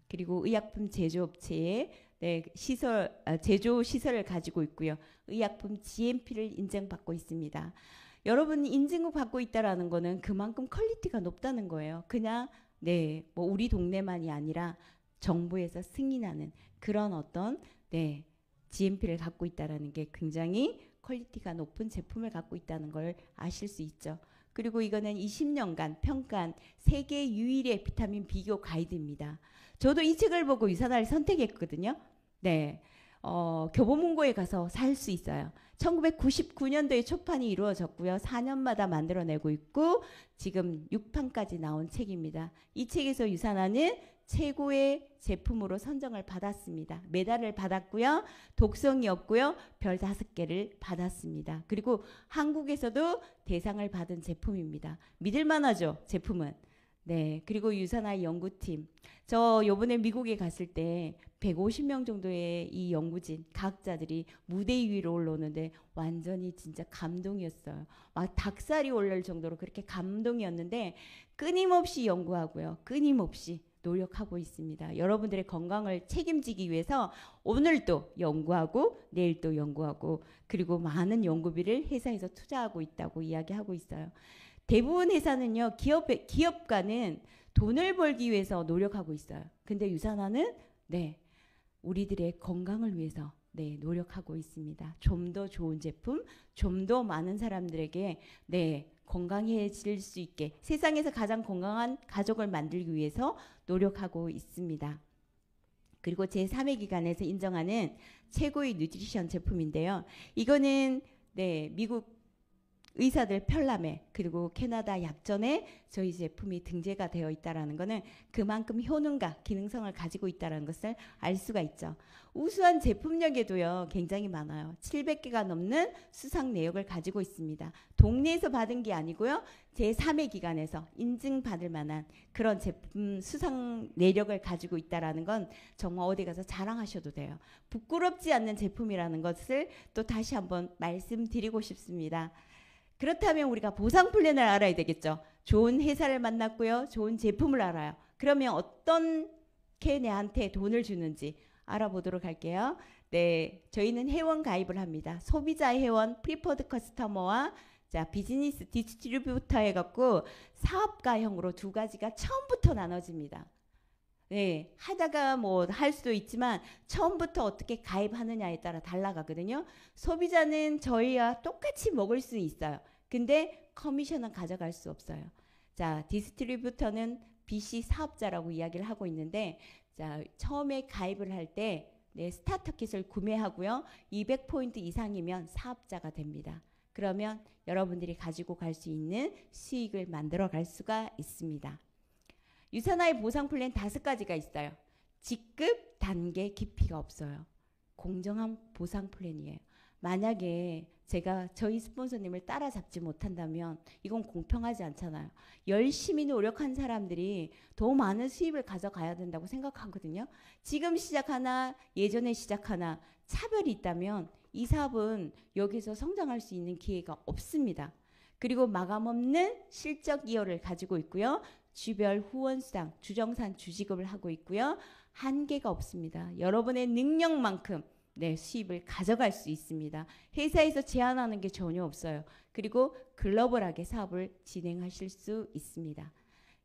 그리고 의약품 제조업체의 네, 시설 아, 제조 시설을 가지고 있고요. 의약품 GMP를 인증받고 있습니다. 여러분 인증을 받고 있다라는 거는 그만큼 퀄리티가 높다는 거예요. 그냥 네, 뭐 우리 동네만이 아니라 정부에서 승인하는 그런 어떤 네, GMP를 갖고 있다라는 게 굉장히 퀄리티가 높은 제품을 갖고 있다는 걸 아실 수 있죠. 그리고 이거는 20년간 평가한 세계 유일의 비타민 비교 가이드입니다. 저도 이 책을 보고 유사다를 선택했거든요. 네. 어, 교보문고에 가서 살 수 있어요. 1999년도에 초판이 이루어졌고요. 4년마다 만들어내고 있고 지금 6판까지 나온 책입니다. 이 책에서 유산화는 최고의 제품으로 선정을 받았습니다. 메달을 받았고요. 독성이 없고요. 별 다섯 개를 받았습니다. 그리고 한국에서도 대상을 받은 제품입니다. 믿을 만하죠, 제품은. 네. 그리고 유산화 연구팀. 저 요번에 미국에 갔을 때 150명 정도의 이 연구진, 과학자들이 무대 위로 올라오는데 완전히 진짜 감동이었어요. 막 닭살이 올릴 정도로 그렇게 감동이었는데 끊임없이 연구하고요. 끊임없이. 노력하고 있습니다. 여러분들의 건강을 책임지기 위해서 오늘도 연구하고 내일도 연구하고 그리고 많은 연구비를 회사에서 투자하고 있다고 이야기하고 있어요. 대부분 회사는요, 기업, 기업가는 돈을 벌기 위해서 노력하고 있어요. 근데 유산화는, 네, 우리들의 건강을 위해서 네, 노력하고 있습니다. 좀 더 좋은 제품, 좀 더 많은 사람들에게 네, 건강해질 수 있게 세상에서 가장 건강한 가족을 만들기 위해서 노력하고 있습니다. 그리고 제3회 기관에서 인정하는 최고의 뉴트리션 제품인데요. 이거는 네, 미국 의사들 편람에 그리고 캐나다 약전에 저희 제품이 등재가 되어 있다라는 것은 그만큼 효능과 기능성을 가지고 있다라는 것을 알 수가 있죠. 우수한 제품력에도요 굉장히 많아요. 700개가 넘는 수상 내역을 가지고 있습니다. 동네에서 받은 게 아니고요 제3의 기관에서 인증받을 만한 그런 제품 수상 내력을 가지고 있다라는 건 정말 어디 가서 자랑하셔도 돼요. 부끄럽지 않는 제품이라는 것을 또 다시 한번 말씀드리고 싶습니다. 그렇다면 우리가 보상 플랜을 알아야 되겠죠. 좋은 회사를 만났고요. 좋은 제품을 알아요. 그러면 어떻게 내한테 돈을 주는지 알아보도록 할게요. 네, 저희는 회원 가입을 합니다. 소비자 회원, 프리퍼드 커스터머와 자, 비즈니스 디스트리뷰터 해갖고 사업가형으로 두 가지가 처음부터 나눠집니다. 네, 하다가 뭐 할 수도 있지만 처음부터 어떻게 가입하느냐에 따라 달라가거든요. 소비자는 저희와 똑같이 먹을 수 있어요. 근데 커미션은 가져갈 수 없어요. 자, 디스트리뷰터는 BC 사업자라고 이야기를 하고 있는데 자, 처음에 가입을 할때 네, 스타터 킷을 구매하고요. 200포인트 이상이면 사업자가 됩니다. 그러면 여러분들이 가지고 갈 수 있는 수익을 만들어 갈 수가 있습니다. 유산화의 보상 플랜 다섯 가지가 있어요. 직급, 단계, 깊이가 없어요. 공정한 보상 플랜이에요. 만약에 제가 저희 스폰서님을 따라잡지 못한다면 이건 공평하지 않잖아요. 열심히 노력한 사람들이 더 많은 수입을 가져가야 된다고 생각하거든요. 지금 시작하나 예전에 시작하나 차별이 있다면 이 사업은 여기서 성장할 수 있는 기회가 없습니다. 그리고 마감 없는 실적 이어를 가지고 있고요. 주별 후원수당, 주정산 주지급을 하고 있고요. 한계가 없습니다. 여러분의 능력만큼 네, 수입을 가져갈 수 있습니다. 회사에서 제한하는 게 전혀 없어요. 그리고 글로벌하게 사업을 진행하실 수 있습니다.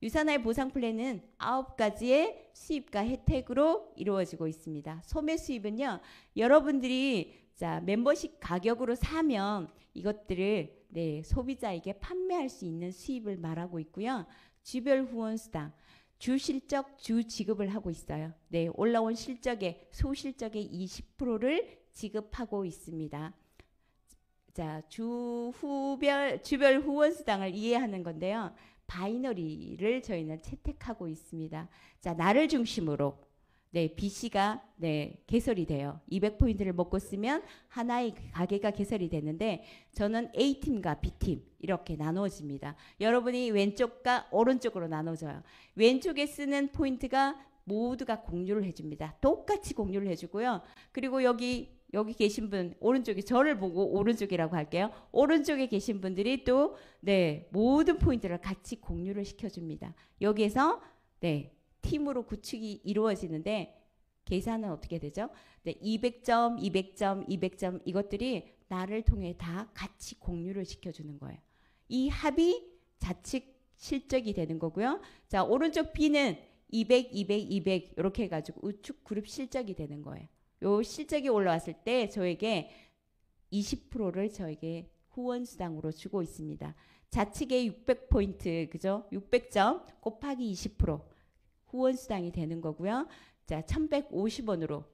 유산화의 보상 플랜은 9가지의 수입과 혜택으로 이루어지고 있습니다. 소매 수입은요, 여러분들이 자, 멤버십 가격으로 사면 이것들을 네, 소비자에게 판매할 수 있는 수입을 말하고 있고요. 주별 후원 수당, 주 실적 주 지급을 하고 있어요. 네, 올라온 실적의 소실적의 20%를 지급하고 있습니다. 자, 주 후별 주별 후원 수당을 이해하는 건데요. 바이너리를 저희는 채택하고 있습니다. 자, 나를 중심으로 네, BC가 네, 개설이 돼요. 200포인트를 먹고 쓰면 하나의 가게가 개설이 되는데 저는 A팀과 B팀 이렇게 나누어집니다. 여러분이 왼쪽과 오른쪽으로 나눠져요. 왼쪽에 쓰는 포인트가 모두가 공유를 해줍니다. 똑같이 공유를 해주고요. 그리고 여기 여기 계신 분 오른쪽에 저를 보고 오른쪽이라고 할게요. 오른쪽에 계신 분들이 또네 모든 포인트를 같이 공유를 시켜줍니다. 여기에서 네 팀으로 구축이 이루어지는데 계산은 어떻게 되죠? 200점, 200점, 200점 이것들이 나를 통해 다 같이 공유를 시켜주는 거예요. 이 합이 자측 실적이 되는 거고요. 자, 오른쪽 B는 200, 200, 200 이렇게 해가지고 우측 그룹 실적이 되는 거예요. 요 실적이 올라왔을 때 저에게 20%를 저에게 후원수당으로 주고 있습니다. 좌측에 600포인트, 그죠? 600점 곱하기 20%. 후원수당이 되는 거고요. 자, 1150원으로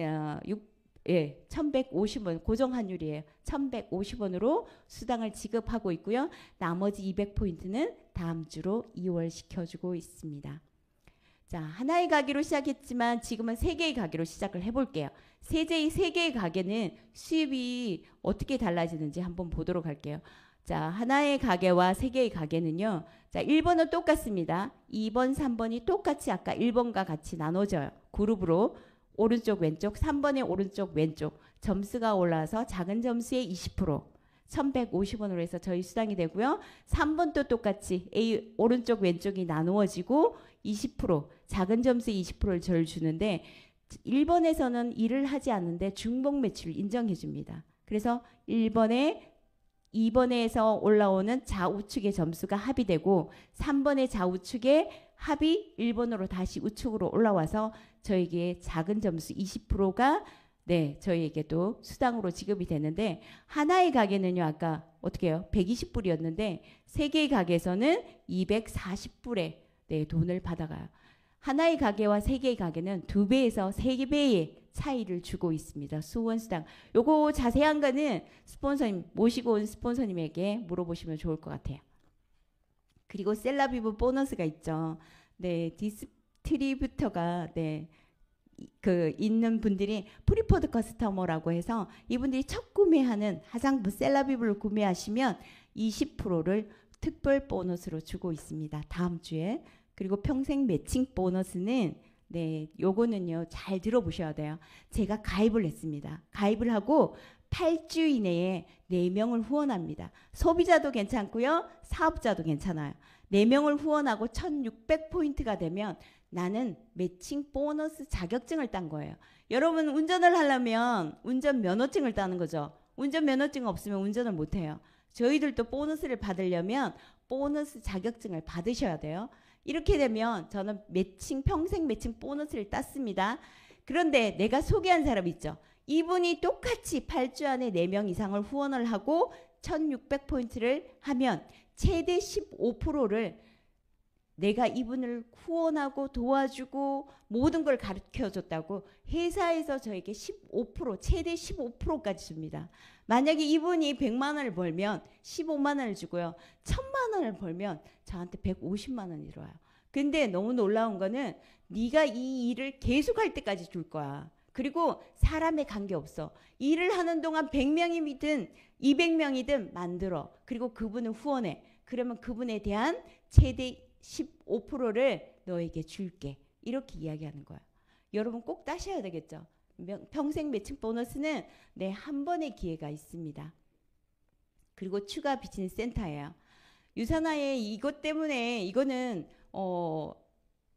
어, 6, 예, 1150원 고정 환율이에요. 1150원으로 수당을 지급하고 있고요. 나머지 200포인트는 다음 주로 이월시켜 주고 있습니다. 자, 하나의 가게로 시작했지만 지금은 세 개의 가게로 시작을 해 볼게요. 세제의 세 개의 가게는 수입이 어떻게 달라지는지 한번 보도록 할게요. 자, 하나의 가게와 세 개의 가게는요. 자, 1번은 똑같습니다. 2번, 3번이 똑같이 아까 1번과 같이 나눠져요. 그룹으로 오른쪽 왼쪽 3번의 오른쪽 왼쪽 점수가 올라서 와 작은 점수의 20% 1150원으로 해서 저희 수당이 되고요. 3번도 똑같이 A 오른쪽 왼쪽이 나누어지고 20% 작은 점수 의 20%를 저를 주는데 1번에서는 일을 하지 않는데 중복 매출을 인정해 줍니다. 그래서 1번에 2번에서 올라오는 좌우측의 점수가 합의 되고 3번의 좌우측의 합이 1번으로 다시 우측으로 올라와서 저에게 작은 점수 20%가 네, 저희에게도 수당으로 지급이 되는데 하나의 가게는요, 아까 어떻게 해요? 120불이었는데 세 개의 가게에서는 2 4 0불의 네, 돈을 받아가요. 하나의 가게와 세 개의 가게는 두 배에서 세 배의 차이를 주고 있습니다. 수원수당. 요거 자세한 거는 스폰서님 모시고 온 스폰서님에게 물어보시면 좋을 것 같아요. 그리고 셀라비브 보너스가 있죠. 네, 디스트리뷰터가 네. 그 있는 분들이 프리포드 커스터머라고 해서 이분들이 첫 구매하는 화장품 셀라비브를 구매하시면 20%를 특별 보너스로 주고 있습니다. 다음 주에 그리고 평생 매칭 보너스는 네, 요거는요. 잘 들어보셔야 돼요. 제가 가입을 했습니다. 가입을 하고 8주 이내에 4명을 후원합니다. 소비자도 괜찮고요. 사업자도 괜찮아요. 4명을 후원하고 1600포인트가 되면 나는 매칭 보너스 자격증을 딴 거예요. 여러분 운전을 하려면 운전 면허증을 따는 거죠. 운전 면허증 없으면 운전을 못 해요. 저희들도 보너스를 받으려면 보너스 자격증을 받으셔야 돼요. 이렇게 되면 저는 매칭 평생 매칭 보너스를 땄습니다. 그런데 내가 소개한 사람 있죠. 이분이 똑같이 8주 안에 4명 이상을 후원을 하고 1600포인트를 하면 최대 15%를 내가 이분을 후원하고 도와주고 모든 걸 가르쳐 줬다고 회사에서 저에게 15% 최대 15%까지 줍니다. 만약에 이분이 100만 원을 벌면 15만 원을 주고요. 1000만 원을 벌면 저한테 150만 원이 들어와요. 근데 너무 놀라운 거는 네가 이 일을 계속할 때까지 줄 거야. 그리고 사람에 관계없어. 일을 하는 동안 100명이든 200명이든 만들어. 그리고 그분을 후원해. 그러면 그분에 대한 최대 15%를 너에게 줄게. 이렇게 이야기하는 거야. 여러분 꼭 따셔야 되겠죠. 평생 매칭 보너스는 네, 한 번의 기회가 있습니다. 그리고 추가 비즈니 센터예요. 유산화에 이것 때문에 이거는 어,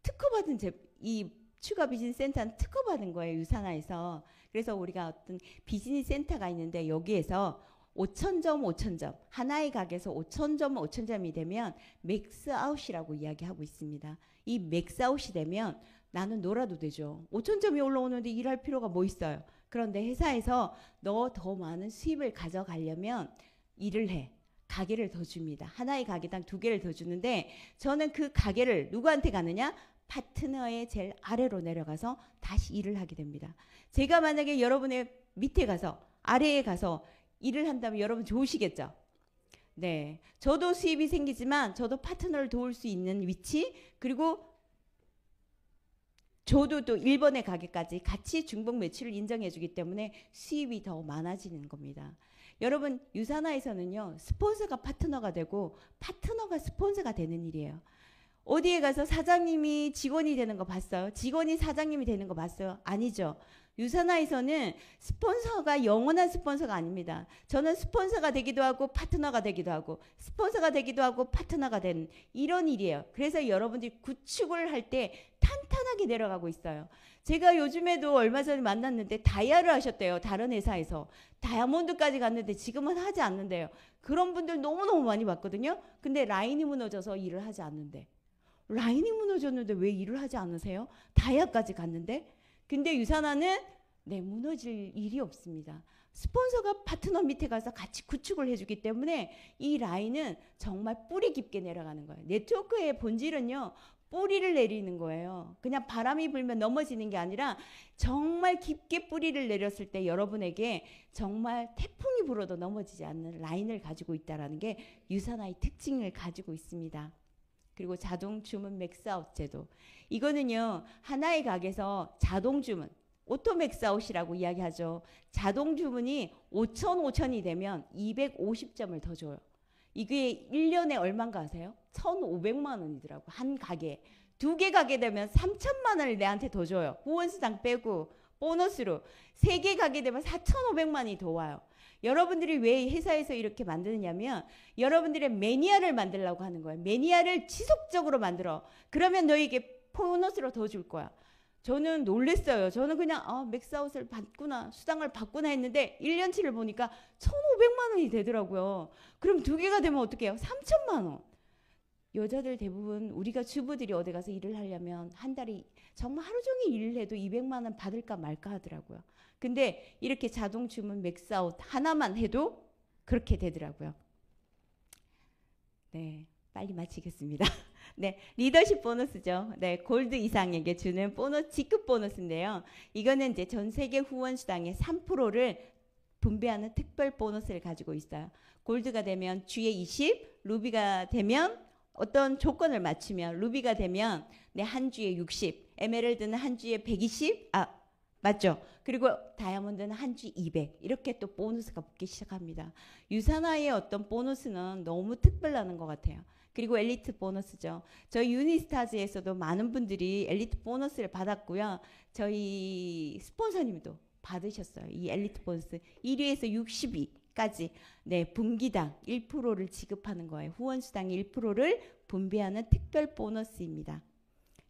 특허 받은 제, 이 추가 비즈니 센터는 특허 받은 거예요 유산화에서. 그래서 우리가 어떤 비즈니 센터가 있는데 여기에서 5,000점, 5,000점. 하나의 가게에서 5,000점, 5,000점이 되면 맥스아웃이라고 이야기하고 있습니다. 이 맥스아웃이 되면 나는 놀아도 되죠. 5천 점이 올라오는데 일할 필요가 뭐 있어요. 그런데 회사에서 너 더 많은 수입을 가져가려면 일을 해. 가게를 더 줍니다. 하나의 가게당 두 개를 더 주는데 저는 그 가게를 누구한테 가느냐? 파트너의 제일 아래로 내려가서 다시 일을 하게 됩니다. 제가 만약에 여러분의 밑에 가서 아래에 가서 일을 한다면 여러분 좋으시겠죠? 네. 저도 수입이 생기지만 저도 파트너를 도울 수 있는 위치 그리고 저도 또 일본에 가기까지 같이 중복 매출을 인정해 주기 때문에 수입이 더 많아지는 겁니다. 여러분 유산화에서는요 스폰서가 파트너가 되고 파트너가 스폰서가 되는 일이에요. 어디에 가서 사장님이 직원이 되는 거 봤어요? 직원이 사장님이 되는 거 봤어요? 아니죠. 유산화에서는 스폰서가 영원한 스폰서가 아닙니다. 저는 스폰서가 되기도 하고 파트너가 되기도 하고 스폰서가 되기도 하고 파트너가 된 이런 일이에요. 그래서 여러분들이 구축을 할 때 탄탄하게 내려가고 있어요. 제가 요즘에도 얼마 전에 만났는데 다이아를 하셨대요. 다른 회사에서. 다이아몬드까지 갔는데 지금은 하지 않는데요. 그런 분들 너무너무 많이 봤거든요. 근데 라인이 무너져서 일을 하지 않는데. 라인이 무너졌는데 왜 일을 하지 않으세요? 다이아까지 갔는데? 근데 유산화는 네, 무너질 일이 없습니다. 스폰서가 파트너 밑에 가서 같이 구축을 해주기 때문에 이 라인은 정말 뿌리 깊게 내려가는 거예요. 네트워크의 본질은요, 뿌리를 내리는 거예요. 그냥 바람이 불면 넘어지는 게 아니라 정말 깊게 뿌리를 내렸을 때 여러분에게 정말 태풍이 불어도 넘어지지 않는 라인을 가지고 있다는게 유산화의 특징을 가지고 있습니다. 그리고 자동 주문 맥스아웃 제도. 이거는요, 하나의 가게에서 자동 주문, 오토 맥스아웃이라고 이야기하죠. 자동 주문이 5천 5천이 되면 250점을 더 줘요. 이게 1년에 얼마인가 아세요? 1,500만 원이더라고. 한 가게. 두 개 가게 되면 3천만 원을 내한테 더 줘요. 후원수당 빼고 보너스로. 세 개 가게 되면 4,500만이 더 와요. 여러분들이 왜 회사에서 이렇게 만드느냐면 여러분들의 매니아를 만들라고 하는 거예요. 매니아를 지속적으로 만들어. 그러면 너에게 포너스로더 줄 거야. 저는 놀랬어요. 저는 그냥 아, 맥사웃을 받구나 수당을 받구나 했는데 1년치를 보니까 1,500만 원이 되더라고요. 그럼 두 개가 되면 어떻게 해요? 3천만 원. 여자들 대부분 우리가 주부들이 어디 가서 일을 하려면 한 달에 정말 하루 종일 일을 해도 200만 원 받을까 말까 하더라고요. 근데 이렇게 자동 주문 맥스아웃 하나만 해도 그렇게 되더라고요. 네. 빨리 마치겠습니다. 네, 리더십 보너스죠. 네, 골드 이상에게 주는 보너스, 직급 보너스인데요. 이거는 이제 전 세계 후원 수당의 3%를 분배하는 특별 보너스를 가지고 있어요. 골드가 되면 주의 20, 루비가 되면 어떤 조건을 맞추면 루비가 되면 네, 한 주에 60, 에메랄드는 한 주에 120, 아, 맞죠? 그리고 다이아몬드는 한 주 200 이렇게 또 보너스가 붙기 시작합니다. 유산화의 어떤 보너스는 너무 특별하는 것 같아요. 그리고 엘리트 보너스죠. 저희 유니스타즈에서도 많은 분들이 엘리트 보너스를 받았고요. 저희 스폰서님도 받으셨어요. 이 엘리트 보너스 1위에서 60위까지 네 분기당 1%를 지급하는 거예요. 후원수당 1%를 분배하는 특별 보너스입니다.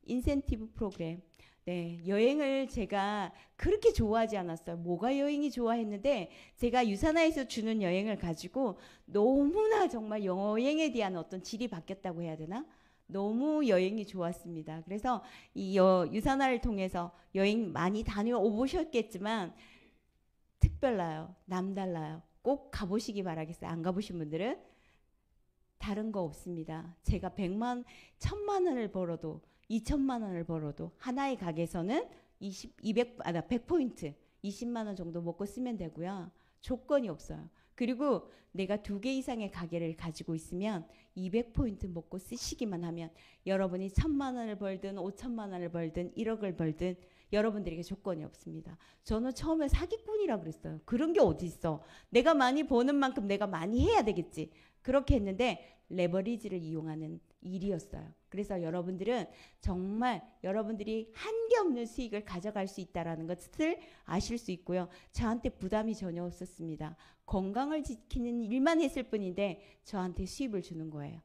인센티브 프로그램 네, 여행을 제가 그렇게 좋아하지 않았어요. 뭐가 여행이 좋아했는데 제가 유산나에서 주는 여행을 가지고 너무나 정말 여행에 대한 어떤 질이 바뀌었다고 해야 되나? 너무 여행이 좋았습니다. 그래서 이 여, 유산화를 통해서 여행 많이 다녀오셨겠지만 특별나요. 남달라요. 꼭 가보시기 바라겠어요. 안 가보신 분들은 다른 거 없습니다. 제가 백만, 천만 원을 벌어도 2천만 원을 벌어도 하나의 가게에서는 20, 200, 아, 100포인트, 20만 원 정도 먹고 쓰면 되고요. 조건이 없어요. 그리고 내가 두 개 이상의 가게를 가지고 있으면 200포인트 먹고 쓰시기만 하면 여러분이 천만 원을 벌든 5천만 원을 벌든 1억을 벌든 여러분들에게 조건이 없습니다. 저는 처음에 사기꾼이라 그랬어요. 그런 게 어디 있어? 내가 많이 버는 만큼 내가 많이 해야 되겠지. 그렇게 했는데 레버리지를 이용하는 일이었어요. 그래서 여러분들은 정말 여러분들이 한계 없는 수익을 가져갈 수 있다라는 것을 아실 수 있고요. 저한테 부담이 전혀 없었습니다. 건강을 지키는 일만 했을 뿐인데 저한테 수입을 주는 거예요.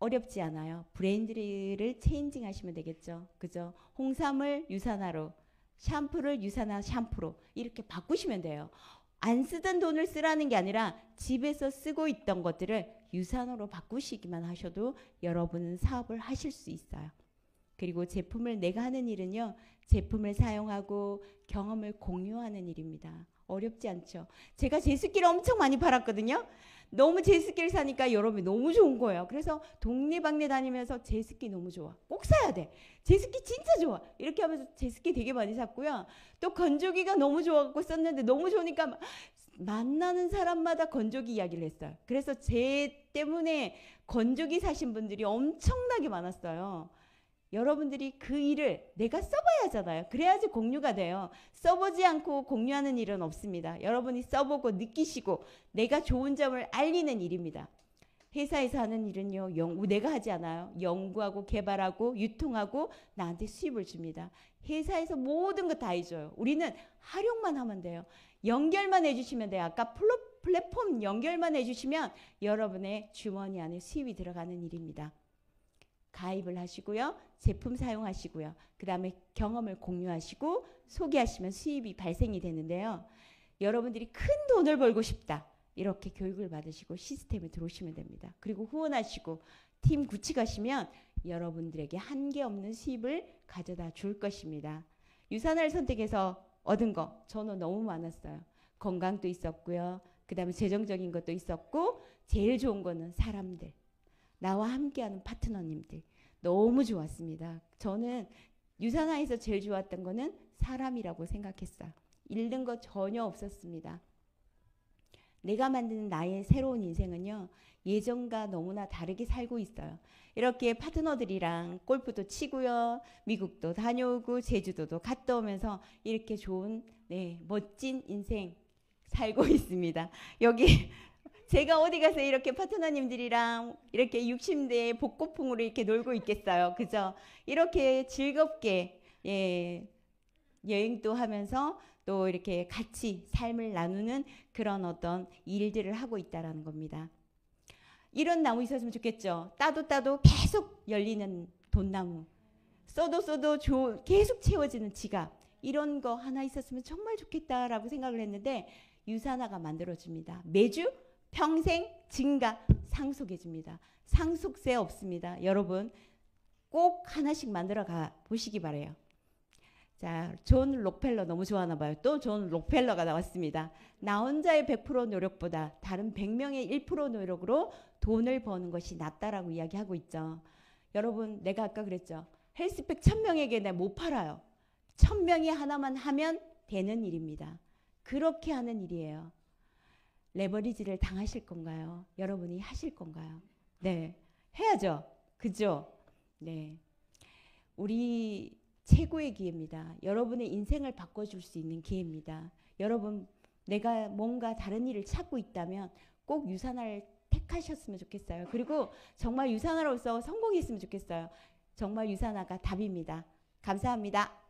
어렵지 않아요. 브랜드를 체인징 하시면 되겠죠. 그죠? 홍삼을 유산화로, 샴푸를 유산화 샴푸로 이렇게 바꾸시면 돼요. 안 쓰던 돈을 쓰라는 게 아니라 집에서 쓰고 있던 것들을 유산으로 바꾸시기만 하셔도 여러분은 사업을 하실 수 있어요. 그리고 제품을 내가 하는 일은요, 제품을 사용하고 경험을 공유하는 일입니다. 어렵지 않죠? 제가 제습기를 엄청 많이 팔았거든요. 너무 제습기를 사니까 여러분이 너무 좋은 거예요. 그래서 동네방네 다니면서 제습기 너무 좋아. 꼭 사야 돼. 제습기 진짜 좋아. 이렇게 하면서 제습기 되게 많이 샀고요. 또 건조기가 너무 좋아갖고 썼는데 너무 좋으니까 만나는 사람마다 건조기 이야기를 했어요. 그래서 제 때문에 건조기 사신 분들이 엄청나게 많았어요. 여러분들이 그 일을 내가 써봐야 하잖아요. 그래야지 공유가 돼요. 써보지 않고 공유하는 일은 없습니다. 여러분이 써보고 느끼시고 내가 좋은 점을 알리는 일입니다. 회사에서 하는 일은요, 연 내가 하지 않아요. 연구하고 개발하고 유통하고 나한테 수입을 줍니다. 회사에서 모든 거다 해줘요. 우리는 활용만 하면 돼요. 연결만 해주시면 돼요. 아까 플랫폼 연결만 해주시면 여러분의 주머니 안에 수입이 들어가는 일입니다. 가입을 하시고요. 제품 사용하시고요. 그 다음에 경험을 공유하시고 소개하시면 수입이 발생이 되는데요. 여러분들이 큰 돈을 벌고 싶다. 이렇게 교육을 받으시고 시스템에 들어오시면 됩니다. 그리고 후원하시고 팀 구축하시면 여러분들에게 한계 없는 수입을 가져다 줄 것입니다. 유산을 선택해서 얻은 거 저는 너무 많았어요. 건강도 있었고요. 그다음에 재정적인 것도 있었고 제일 좋은 거는 사람들. 나와 함께하는 파트너님들. 너무 좋았습니다. 저는 유산화에서 제일 좋았던 거는 사람이라고 생각했어요. 잃는 거 전혀 없었습니다. 내가 만드는 나의 새로운 인생은요, 예전과 너무나 다르게 살고 있어요. 이렇게 파트너들이랑 골프도 치고요, 미국도 다녀오고, 제주도도 갔다 오면서 이렇게 좋은, 네, 멋진 인생 살고 있습니다. 여기 제가 어디 가서 이렇게 파트너님들이랑 이렇게 60대의 복고풍으로 이렇게 놀고 있겠어요. 그죠? 이렇게 즐겁게, 예, 여행도 하면서 또 이렇게 같이 삶을 나누는 그런 어떤 일들을 하고 있다라는 겁니다. 이런 나무 있었으면 좋겠죠. 따도 따도 계속 열리는 돈나무. 써도 써도 조, 계속 채워지는 지갑. 이런 거 하나 있었으면 정말 좋겠다라고 생각을 했는데 유산화가 만들어집니다. 매주 평생 증가 상속해 집니다 상속세 없습니다. 여러분 꼭 하나씩 만들어 가 보시기 바래요. 자, 존 록펠러 너무 좋아하나 봐요. 또 존 록펠러가 나왔습니다. 나 혼자의 100% 노력보다 다른 100명의 1% 노력으로 돈을 버는 것이 낫다라고 이야기하고 있죠. 여러분, 내가 아까 그랬죠. 헬스백 1000명에게 내가 못 팔아요. 1000명이 하나만 하면 되는 일입니다. 그렇게 하는 일이에요. 레버리지를 당하실 건가요? 여러분이 하실 건가요? 네. 해야죠. 그죠? 네. 우리 최고의 기회입니다. 여러분의 인생을 바꿔줄 수 있는 기회입니다. 여러분, 내가 뭔가 다른 일을 찾고 있다면 꼭 유산화를 택하셨으면 좋겠어요. 그리고 정말 유산화로서 성공했으면 좋겠어요. 정말 유산화가 답입니다. 감사합니다.